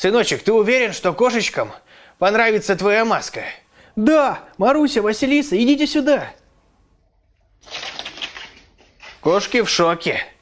Сыночек, ты уверен, что кошечкам понравится твоя маска? Да, Маруся, Василиса, идите сюда. Кошки в шоке.